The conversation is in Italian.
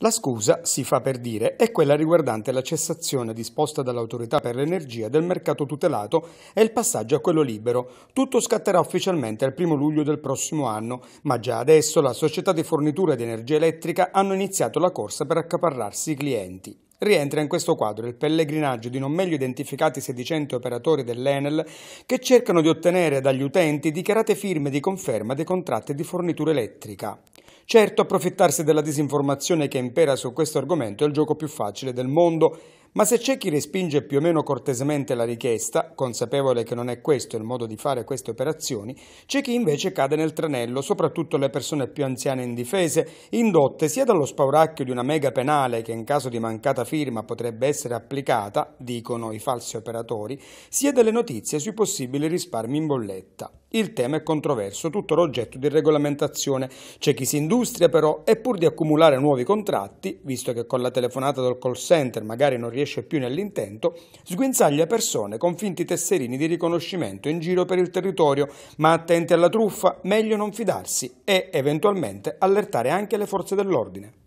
La scusa, si fa per dire, è quella riguardante la cessazione disposta dall'autorità per l'energia del mercato tutelato e il passaggio a quello libero. Tutto scatterà ufficialmente al 1 luglio del prossimo anno, ma già adesso la società di fornitura di energia elettrica hanno iniziato la corsa per accaparrarsi i clienti. Rientra in questo quadro il pellegrinaggio di non meglio identificati sedicenti operatori dell'Enel che cercano di ottenere dagli utenti dichiarate firme di conferma dei contratti di fornitura elettrica. Certo, approfittarsi della disinformazione che impera su questo argomento è il gioco più facile del mondo ma se c'è chi respinge più o meno cortesemente la richiesta, consapevole che non è questo il modo di fare queste operazioni, c'è chi invece cade nel tranello, soprattutto le persone più anziane indifese, indotte sia dallo spauracchio di una mega penale che in caso di mancata firma potrebbe essere applicata, dicono i falsi operatori, sia delle notizie sui possibili risparmi in bolletta. Il tema è controverso, tutto l'oggetto di regolamentazione. C'è chi si industria però e pur di accumulare nuovi contratti, visto che con la telefonata del call center magari non riesce riesce più nell'intento, sguinzaglia persone con finti tesserini di riconoscimento in giro per il territorio, ma attenti alla truffa, meglio non fidarsi e eventualmente allertare anche le forze dell'ordine.